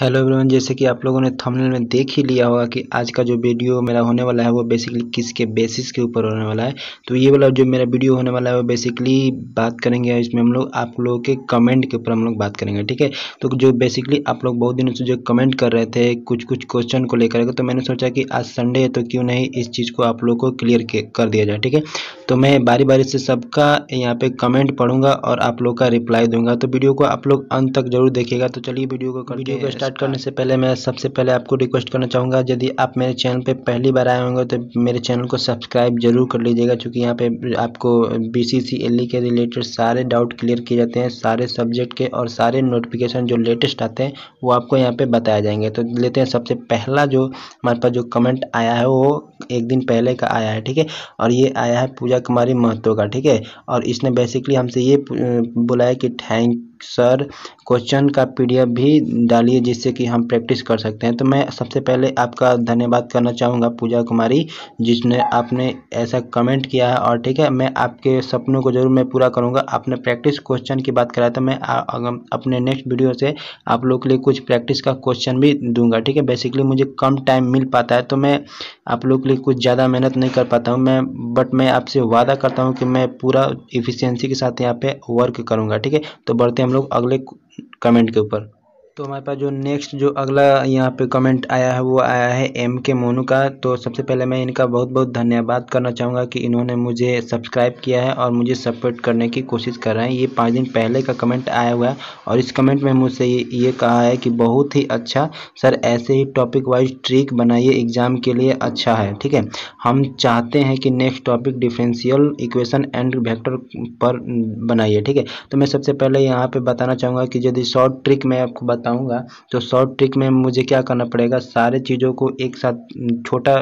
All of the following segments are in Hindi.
हेलो एवरीवन जैसे कि आप लोगों ने थंबनेल में देख ही लिया होगा कि आज का जो वीडियो मेरा होने वाला है वो बेसिकली किसके बेसिस के ऊपर होने वाला है तो ये वाला जो मेरा वीडियो होने वाला है वो बेसिकली बात करेंगे इसमें हम लोग आप लोगों के कमेंट के ऊपर हम लोग बात करेंगे ठीक है तो जो बेसिकली आप लोग बहुत दिनों से जो कमेंट कर रहे थे कुछ कुछ क्वेश्चन को लेकर तो मैंने सोचा कि आज संडे है तो क्यों नहीं इस चीज़ को आप लोग को क्लियर कर दिया जाए ठीक है तो मैं बारी बारी से सबका यहाँ पे कमेंट पढ़ूंगा और आप लोग का रिप्लाई दूंगा तो वीडियो को आप लोग अंत तक जरूर देखिएगा तो चलिए वीडियो को वीडियो को स्टार्ट करने से पहले मैं सबसे पहले आपको रिक्वेस्ट करना चाहूँगा यदि आप मेरे चैनल पे पहली बार आए होंगे तो मेरे चैनल को सब्सक्राइब जरूर कर लीजिएगा क्योंकि यहाँ पे आपको बी सी सी एल ई के रिलेटेड सारे डाउट क्लियर किए जाते हैं सारे सब्जेक्ट के और सारे नोटिफिकेशन जो लेटेस्ट आते हैं वो आपको यहाँ पर बताए जाएंगे तो लेते हैं सबसे पहला जो हमारे पास जो कमेंट आया है वो एक दिन पहले का आया है ठीक है और ये आया है पूजा कुमारी महतो का ठीक है और इसने बेसिकली हमसे ये बुलाया कि थैंक सर क्वेश्चन का पीडीएफ भी डालिए जिससे कि हम प्रैक्टिस कर सकते हैं तो मैं सबसे पहले आपका धन्यवाद करना चाहूँगा पूजा कुमारी जिसने आपने ऐसा कमेंट किया है और ठीक है मैं आपके सपनों को जरूर मैं पूरा करूँगा आपने प्रैक्टिस क्वेश्चन की बात कराया था तो मैं अपने नेक्स्ट वीडियो से आप लोग के लिए कुछ प्रैक्टिस का क्वेश्चन भी दूंगा ठीक है बेसिकली मुझे कम टाइम मिल पाता है तो मैं आप लोग के लिए कुछ ज़्यादा मेहनत नहीं कर पाता हूँ मैं बट मैं आपसे वादा करता हूँ कि मैं पूरा इफिशियंसी के साथ यहाँ पे वर्क करूँगा ठीक है तो बढ़ते हम लोग अगले कमेंट के ऊपर तो हमारे पास जो नेक्स्ट जो अगला यहाँ पे कमेंट आया है वो आया है एम के मोनू का तो सबसे पहले मैं इनका बहुत बहुत धन्यवाद करना चाहूँगा कि इन्होंने मुझे सब्सक्राइब किया है और मुझे सपोर्ट करने की कोशिश कर रहे हैं ये पाँच दिन पहले का कमेंट आया हुआ है और इस कमेंट में मुझसे ये, ये कहा है कि बहुत ही अच्छा सर ऐसे ही टॉपिक वाइज ट्रिक बनाइए एग्ज़ाम के लिए अच्छा है ठीक है हम चाहते हैं कि next topic differential equation and vector पर बनाइए ठीक है तो मैं सबसे पहले यहाँ पर बताना चाहूँगा कि यदि शॉर्ट ट्रिक मैं आपको बता बताऊंगा तो शॉर्ट ट्रिक में मुझे क्या करना पड़ेगा सारे चीज़ों को एक साथ छोटा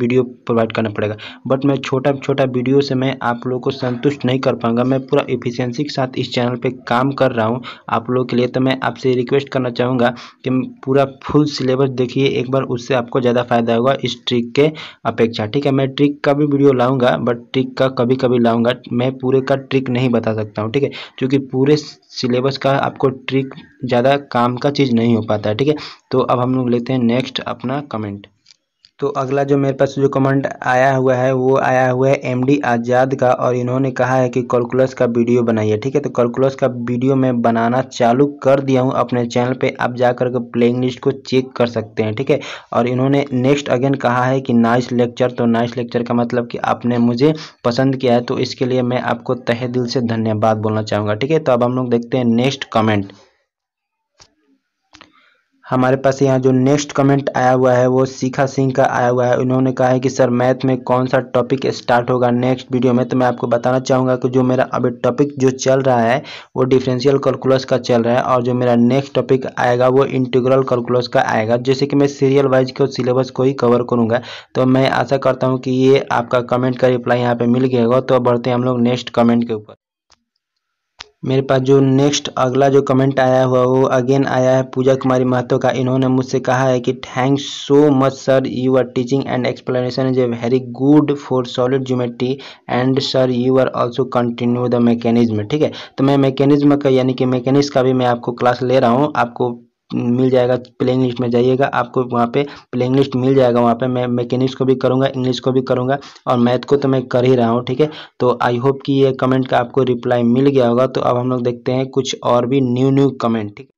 वीडियो प्रोवाइड करना पड़ेगा बट मैं छोटा छोटा वीडियो से मैं आप लोगों को संतुष्ट नहीं कर पाऊंगा मैं पूरा इफिशियंसी के साथ इस चैनल पर काम कर रहा हूँ आप लोगों के लिए तो मैं आपसे रिक्वेस्ट करना चाहूँगा कि पूरा फुल सिलेबस देखिए एक बार उससे आपको ज़्यादा फायदा होगा इस ट्रिक के अपेक्षा ठीक है मैं ट्रिक का भी वीडियो लाऊंगा बट ट्रिक का कभी कभी लाऊँगा मैं पूरे का ट्रिक नहीं बता सकता हूँ ठीक है क्योंकि पूरे सिलेबस का आपको ट्रिक ज़्यादा काम का चीज़ नहीं हो पाता ठीक है तो अब हम लोग लेते हैं नेक्स्ट अपना कमेंट तो अगला जो मेरे पास जो कमेंट आया हुआ है वो आया हुआ है एमडी आज़ाद का और इन्होंने कहा है कि कैलकुलस का वीडियो बनाइए ठीक है तो कैलकुलस का वीडियो मैं बनाना चालू कर दिया हूँ अपने चैनल पे आप जाकर के प्लेइंग लिस्ट को चेक कर सकते हैं ठीक है और इन्होंने नेक्स्ट अगेन कहा है कि नाइस लेक्चर तो नाइस लेक्चर का मतलब कि आपने मुझे पसंद किया है तो इसके लिए मैं आपको तहे दिल से धन्यवाद बोलना चाहूँगा ठीक है तो अब हम लोग देखते हैं नेक्स्ट कमेंट हमारे पास यहाँ जो नेक्स्ट कमेंट आया हुआ है वो शिखा सिंह का आया हुआ है उन्होंने कहा है कि सर मैथ में कौन सा टॉपिक स्टार्ट होगा नेक्स्ट वीडियो में तो मैं आपको बताना चाहूँगा कि जो मेरा अभी टॉपिक जो चल रहा है वो डिफरेंशियल कैलकुलस का चल रहा है और जो मेरा नेक्स्ट टॉपिक आएगा वो इंटीग्रल कैलकुलस का आएगा जैसे कि मैं सीरियल वाइज के सिलेबस को ही कवर करूँगा तो मैं आशा करता हूँ कि ये आपका कमेंट का रिप्लाई यहाँ पर मिल गया होगा तो बढ़ते हैं हम लोग नेक्स्ट कमेंट के ऊपर मेरे पास जो नेक्स्ट अगला जो कमेंट आया हुआ वो अगेन आया है पूजा कुमारी महतो का इन्होंने मुझसे कहा है कि thanks so much sir you are teaching and explanation is a very good for solid geometry and sir you are also continue the mechanism ठीक है तो मैं मैकेनिज्म का यानी कि मैकेनिक्स का भी मैं आपको क्लास ले रहा हूँ आपको मिल जाएगा प्लेइंग लिस्ट में जाइएगा आपको वहाँ पे प्लेइंग लिस्ट मिल जाएगा वहाँ पे मैं मैकेनिक्स को भी करूँगा इंग्लिश को भी करूँगा और मैथ को तो मैं कर ही रहा हूँ ठीक है तो आई होप कि ये कमेंट का आपको रिप्लाई मिल गया होगा तो अब हम लोग देखते हैं कुछ और भी न्यू न्यू कमेंट ठीक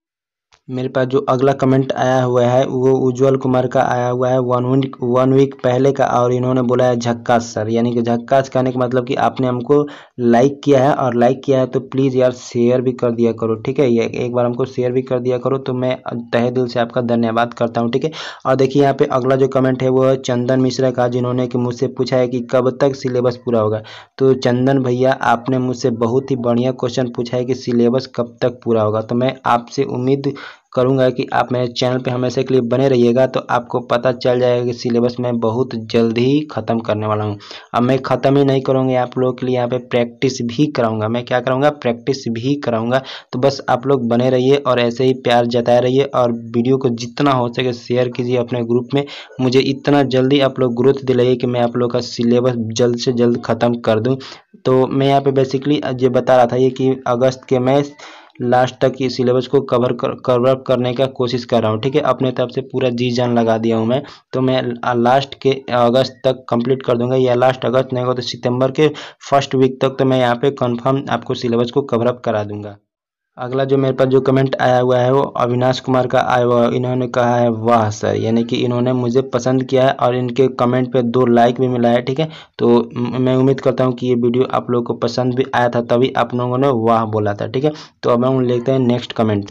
मेरे पास जो अगला कमेंट आया हुआ है वो उज्जवल कुमार का आया हुआ है वन वीक वन वीक पहले का और इन्होंने बोला है झक्का सर यानी कि झक्का कहने का मतलब कि आपने हमको लाइक किया है और लाइक किया है तो प्लीज़ यार शेयर भी कर दिया करो ठीक है ये एक बार हमको शेयर भी कर दिया करो तो मैं तहे दिल से आपका धन्यवाद करता हूँ ठीक है और देखिए यहाँ पर अगला जो कमेंट है वो है चंदन मिश्रा का जिन्होंने कि मुझसे पूछा है कि कब तक सिलेबस पूरा होगा तो चंदन भैया आपने मुझसे बहुत ही बढ़िया क्वेश्चन पूछा है कि सिलेबस कब तक पूरा होगा तो मैं आपसे उम्मीद करूंगा कि आप मेरे चैनल पे हमेशा के लिए बने रहिएगा तो आपको पता चल जाएगा कि सिलेबस मैं बहुत जल्द ही ख़त्म करने वाला हूँ अब मैं ख़त्म ही नहीं करूँगी आप लोगों के लिए यहाँ पे प्रैक्टिस भी कराऊंगा मैं क्या कराऊंगा प्रैक्टिस भी कराऊंगा तो बस आप लोग बने रहिए और ऐसे ही प्यार जताए रहिए और वीडियो को जितना हो सके शेयर कीजिए अपने ग्रुप में मुझे इतना जल्दी आप लोग ग्रोथ दिलाइए कि मैं आप लोग का सिलेबस जल्द से जल्द ख़त्म कर दूँ तो मैं यहाँ पर बेसिकली ये बता रहा था ये कि अगस्त के मैं लास्ट तक ये सिलेबस को कवर कर, कवर करने का कोशिश कर रहा हूँ ठीक है अपने तरफ से पूरा जी जान लगा दिया हूँ मैं तो मैं लास्ट के अगस्त तक कंप्लीट कर दूंगा या लास्ट अगस्त नहीं होगा तो सितंबर के फर्स्ट वीक तक तो मैं यहाँ पे कंफर्म आपको सिलेबस को कवरअप करा दूंगा अगला जो मेरे पास जो कमेंट आया हुआ है वो अविनाश कुमार का आया हुआ इन्होंने कहा है वाह सर यानी कि इन्होंने मुझे पसंद किया है और इनके कमेंट पे दो लाइक भी मिला है ठीक है तो मैं उम्मीद करता हूँ कि ये वीडियो आप लोगों को पसंद भी आया था तभी आप लोगों ने वाह बोला था ठीक है तो अब हम लेते हैं नेक्स्ट कमेंट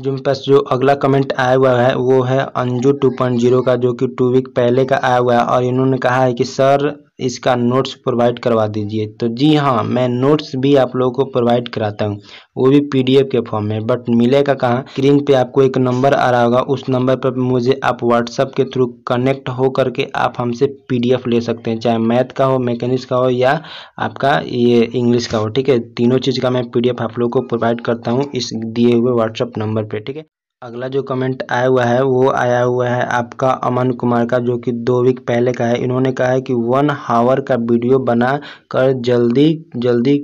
जो मेरे पास जो अगला कमेंट आया हुआ है वो है अंजू टू पॉइंट जीरो का जो कि टू वीक पहले का आया हुआ है और इन्होंने कहा है कि सर इसका नोट्स प्रोवाइड करवा दीजिए तो जी हाँ मैं नोट्स भी आप लोगों को प्रोवाइड कराता हूँ वो भी पीडीएफ के फॉर्म में बट मिलेगा कहाँ स्क्रीन पे आपको एक नंबर आ रहा होगा उस नंबर पर मुझे आप व्हाट्सअप के थ्रू कनेक्ट हो करके आप हमसे पीडीएफ ले सकते हैं चाहे मैथ का हो मैकेनिक्स का हो या आपका ये इंग्लिश का हो ठीक है तीनों चीज़ का मैं पी आप लोग को प्रोवाइड करता हूँ इस दिए हुए व्हाट्सअप नंबर पर ठीक है अगला जो कमेंट आया हुआ है वो आया हुआ है आपका अमन कुमार का जो कि दो वीक पहले का है इन्होंने कहा है कि वन हावर का वीडियो बना कर जल्दी जल्दी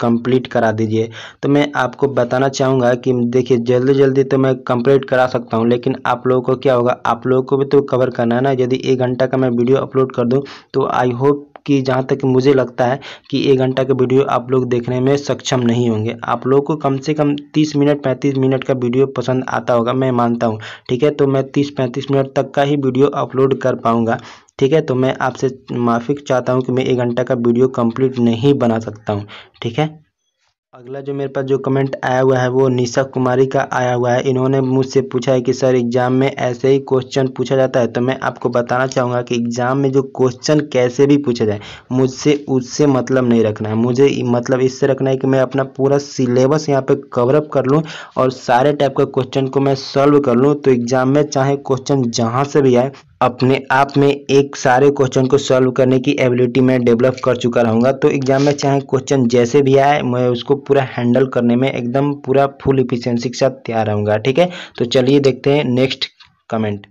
कंप्लीट करा दीजिए तो मैं आपको बताना चाहूँगा कि देखिए जल्दी जल्दी तो मैं कंप्लीट करा सकता हूँ लेकिन आप लोगों को क्या होगा आप लोगों को भी तो कवर करना है ना यदि एक घंटा का मैं वीडियो अपलोड कर दूँ तो आई होप कि जहाँ तक मुझे लगता है कि एक घंटा का वीडियो आप लोग देखने में सक्षम नहीं होंगे आप लोग को कम से कम तीस मिनट पैंतीस मिनट का वीडियो पसंद आता होगा मैं मानता हूँ ठीक है तो मैं तीस पैंतीस मिनट तक का ही वीडियो अपलोड कर पाऊँगा ठीक है तो मैं आपसे माफ़ी चाहता हूँ कि मैं एक घंटा का वीडियो कम्प्लीट नहीं बना सकता हूँ ठीक है अगला जो मेरे पास जो कमेंट आया हुआ है वो निशा कुमारी का आया हुआ है इन्होंने मुझसे पूछा है कि सर एग्ज़ाम में ऐसे ही क्वेश्चन पूछा जाता है तो मैं आपको बताना चाहूँगा कि एग्ज़ाम में जो क्वेश्चन कैसे भी पूछा जाए मुझसे उससे मतलब नहीं रखना है मुझे मतलब इससे रखना है कि मैं अपना पूरा सिलेबस यहाँ पर कवरअप कर लूँ और सारे टाइप का क्वेश्चन को मैं सॉल्व कर लूँ तो एग्ज़ाम में चाहे क्वेश्चन जहाँ से भी आए अपने आप में एक सारे क्वेश्चन को सॉल्व करने की एबिलिटी मैं डेवलप कर चुका रहूँगा तो एग्जाम में चाहे क्वेश्चन जैसे भी आए मैं उसको पूरा हैंडल करने में एकदम पूरा फुल इफिशियंसी के साथ तैयार रहूँगा ठीक है तो चलिए देखते हैं नेक्स्ट कमेंट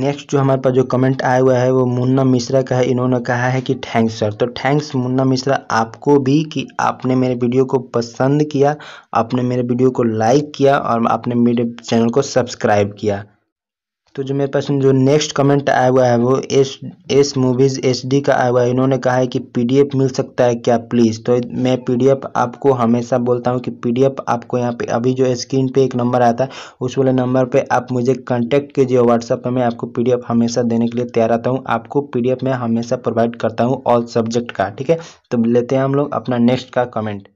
नेक्स्ट जो हमारे पास जो कमेंट आया हुआ है वो मुन्ना मिश्रा का है इन्होंने कहा है कि थैंक्स सर तो थैंक्स मुन्ना मिश्रा आपको भी कि आपने मेरे वीडियो को पसंद किया आपने मेरे वीडियो को लाइक किया और आपने मेरे चैनल को सब्सक्राइब किया तो जो मेरे पास जो नेक्स्ट कमेंट आया हुआ है वो S S movies S D का आया हुआ है इन्होंने कहा है कि पीडीएफ मिल सकता है क्या प्लीज़ तो मैं पीडीएफ आपको हमेशा बोलता हूँ कि पीडीएफ आपको यहाँ पे अभी जो स्क्रीन पे एक नंबर आता है उस वाले नंबर पे आप मुझे कांटेक्ट कीजिए व्हाट्सअप पर मैं आपको पी हमेशा देने के लिए तैयार आता हूँ आपको पी मैं हमेशा प्रोवाइड करता हूँ ऑल सब्जेक्ट का ठीक है तो लेते हैं हम लोग अपना नेक्स्ट का कमेंट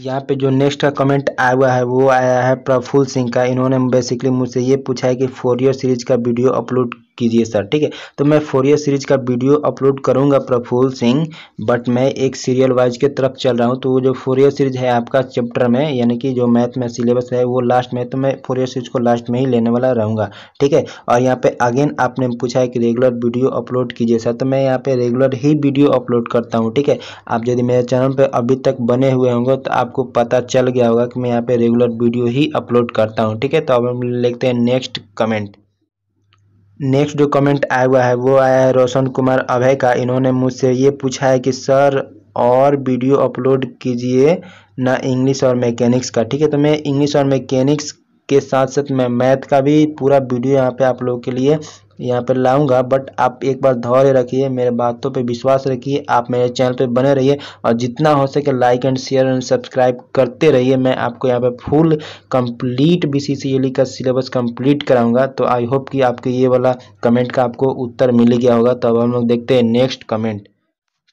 यहाँ पे जो नेक्स्ट का कमेंट आया हुआ है वो आया है प्रफुल सिंह का इन्होंने बेसिकली मुझसे ये पूछा है कि फोर ईयर सीरीज का वीडियो अपलोड कीजिए सर ठीक है तो मैं फोरियर सीरीज का वीडियो अपलोड करूंगा प्रफुल सिंह बट मैं एक सीरियल वाइज के तरफ चल रहा हूँ तो वो जो फोरियर सीरीज है आपका चैप्टर में यानी कि जो मैथ में सिलेबस है वो लास्ट में तो मैं फोरियर सीरीज को लास्ट में ही लेने वाला रहूँगा ठीक है और यहाँ पे अगेन आपने पूछा है कि रेगुलर वीडियो अपलोड कीजिए सर तो मैं यहाँ पर रेगुलर ही वीडियो अपलोड करता हूँ ठीक है आप यदि मेरे चैनल पर अभी तक बने हुए होंगे तो आपको पता चल गया होगा कि मैं यहाँ पर रेगुलर वीडियो ही अपलोड करता हूँ ठीक है तो अब हम लिखते हैं नेक्स्ट कमेंट नेक्स्ट जो कमेंट आया हुआ है वो आया है रोशन कुमार अभय का इन्होंने मुझसे ये पूछा है कि सर और वीडियो अपलोड कीजिए ना इंग्लिश और मैकेनिक्स का ठीक है तो मैं इंग्लिश और मैकेनिक्स के साथ साथ मैं मैथ का भी पूरा वीडियो यहाँ पे आप लोगों के लिए यहाँ पर लाऊंगा बट आप एक बार धौर्य रखिए मेरे बातों पे विश्वास रखिए आप मेरे चैनल पे बने रहिए और जितना हो सके like and share and subscribe करते रहिए मैं आपको यहाँ पे फुल कंप्लीट बीसीसीएल का सिलेबस कंप्लीट कराऊंगा तो आई होप कि आपके ये वाला कमेंट का आपको उत्तर मिल गया होगा तो अब हम लोग देखते हैं नेक्स्ट कमेंट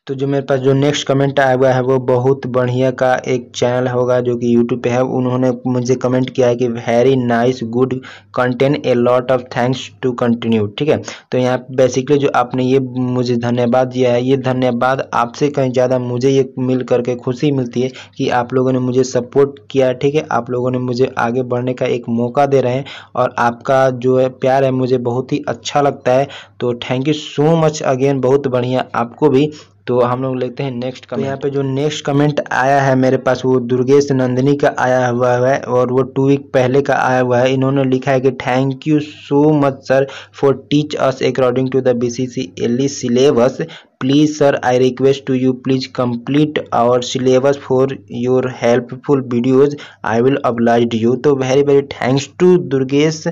तो जो मेरे पास जो नेक्स्ट कमेंट आया हुआ है वो बहुत बढ़िया का एक चैनल होगा जो कि यूट्यूब पे है उन्होंने मुझे कमेंट किया है कि very nice good content a lot of thanks to continue ठीक है तो यहाँ बेसिकली जो आपने ये मुझे धन्यवाद दिया है ये धन्यवाद आपसे कहीं ज़्यादा मुझे ये मिल करके खुशी मिलती है कि आप लोगों ने मुझे सपोर्ट किया ठीक है आप लोगों ने मुझे आगे बढ़ने का एक मौका दे रहे हैं और आपका जो है प्यार है मुझे बहुत ही अच्छा लगता है तो thank you so much again बहुत बढ़िया आपको भी तो हम लोग लेते हैं नेक्स्ट कमेंट तो यहाँ पे जो नेक्स्ट कमेंट आया है मेरे पास वो दुर्गेश नंदिनी का आया हुआ है और वो टू वीक पहले का आया हुआ है इन्होंने लिखा है कि thank you so much sir for teach us according to the B C C L E syllabus please sir I request to you please complete our syllabus for your helpful videos I will oblige you तो very very thanks to Durgesh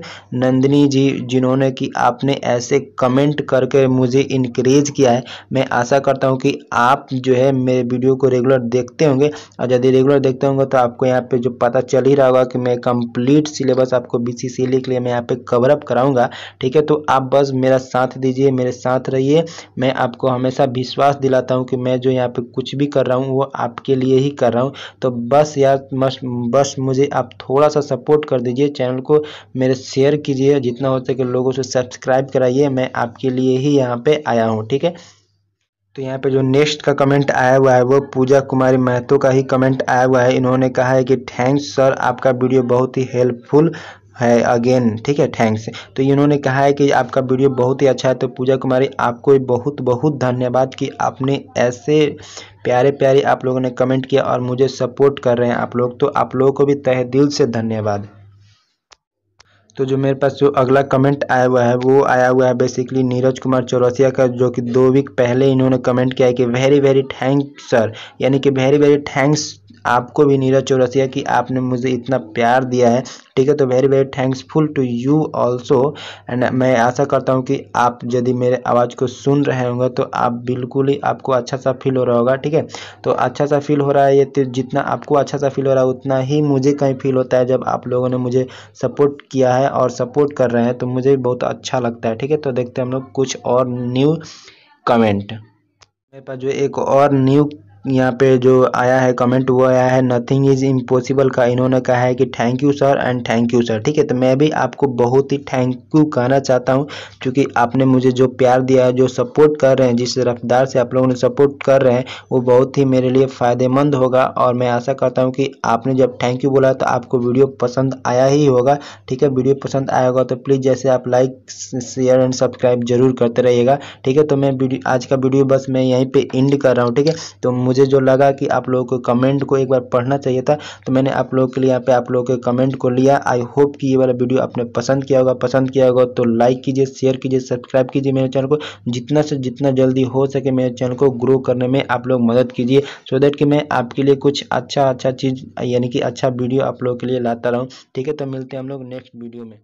Nandini ji जिन्होंने कि आपने ऐसे कमेंट करके मुझे इनक्रेज किया है मैं आशा करता हूँ कि आप जो है मेरे वीडियो को रेगुलर देखते होंगे और यदि रेगुलर देखते होंगे तो आपको यहाँ पर जो पता चल ही रहा होगा कि मैं कम्प्लीट सिलेबस आपको बी सी के लिए मैं यहाँ पर कवर अप ठीक है तो आप बस मेरा साथ दीजिए मेरे साथ रहिए मैं आपको हमेशा हमेशा विश्वास दिलाता हूँ कि मैं जो यहाँ पे कुछ भी कर रहा हूँ वो आपके लिए ही कर रहा हूँ तो बस यार बस मुझे आप थोड़ा सा सपोर्ट कर दीजिए चैनल को मेरे शेयर कीजिए जितना हो सके लोगों से सब्सक्राइब कराइए मैं आपके लिए ही यहाँ पर आया हूँ ठीक है तो यहाँ पे जो नेक्स्ट का कमेंट आया हुआ है वो पूजा कुमारी महतो का ही कमेंट आया हुआ है इन्होंने कहा है कि थैंक्स सर आपका वीडियो बहुत ही हेल्पफुल है अगेन ठीक है थैंक्स तो इन्होंने कहा है कि आपका वीडियो बहुत ही अच्छा है तो पूजा कुमारी आपको बहुत बहुत धन्यवाद कि आपने ऐसे प्यारे प्यारे आप लोगों ने कमेंट किया और मुझे सपोर्ट कर रहे हैं आप लोग तो आप लोगों को भी तहे दिल से धन्यवाद तो जो मेरे पास जो अगला कमेंट आया हुआ है वो आया हुआ है बेसिकली नीरज कुमार चौरसिया का जो कि दो वीक पहले इन्होंने कमेंट किया है कि वेरी वेरी थैंक्स सर यानी कि वेरी वेरी थैंक्स आपको भी नीरज चौरसिया कि आपने मुझे इतना प्यार दिया है ठीक है तो very very thanksful to you also and मैं आशा करता हूँ कि आप यदि मेरे आवाज़ को सुन रहे होंगे तो आप बिल्कुल ही आपको अच्छा सा फील हो रहा होगा ठीक है तो अच्छा सा फील हो रहा है ये तो जितना आपको अच्छा सा फील हो रहा है उतना ही मुझे कहीं फील होता है जब आप लोगों ने मुझे सपोर्ट किया है और सपोर्ट कर रहे हैं तो मुझे भी बहुत अच्छा लगता है ठीक है तो देखते हैं हम लोग कुछ और न्यू कमेंट मेरे पास जो एक और न्यू यहाँ पे जो आया है कमेंट वो आया है नथिंग इज़ इम्पॉसिबल का इन्होंने कहा है कि thank you sir and thank you sir ठीक है तो मैं भी आपको बहुत ही थैंक यू कहना चाहता हूँ क्योंकि आपने मुझे जो प्यार दिया है जो सपोर्ट कर रहे हैं जिस रफ्तार से आप लोगों ने सपोर्ट कर रहे हैं वो बहुत ही मेरे लिए फ़ायदेमंद होगा और मैं आशा करता हूँ कि आपने जब थैंक यू बोला तो आपको वीडियो पसंद आया ही होगा ठीक है वीडियो पसंद आया होगा तो प्लीज़ जैसे आप लाइक शेयर एंड सब्सक्राइब जरूर करते रहिएगा ठीक है तो मैं आज का वीडियो बस मैं यहीं पर इंड कर रहा हूँ ठीक है तो मुझे जो लगा कि आप लोगों को कमेंट को एक बार पढ़ना चाहिए था तो मैंने आप लोगों के लिए यहाँ पे आप लोगों के कमेंट को लिया आई होप कि ये वाला वीडियो आपने पसंद किया होगा पसंद किया होगा तो लाइक कीजिए शेयर कीजिए सब्सक्राइब कीजिए मेरे चैनल को जितना से जितना जल्दी हो सके मेरे चैनल को ग्रो करने में आप लोग मदद कीजिए सो देट कि मैं आपके लिए कुछ अच्छा अच्छा चीज़ यानी कि अच्छा वीडियो आप लोगों के लिए लाता रहूँ ठीक है तो मिलते हैं हम लोग नेक्स्ट वीडियो में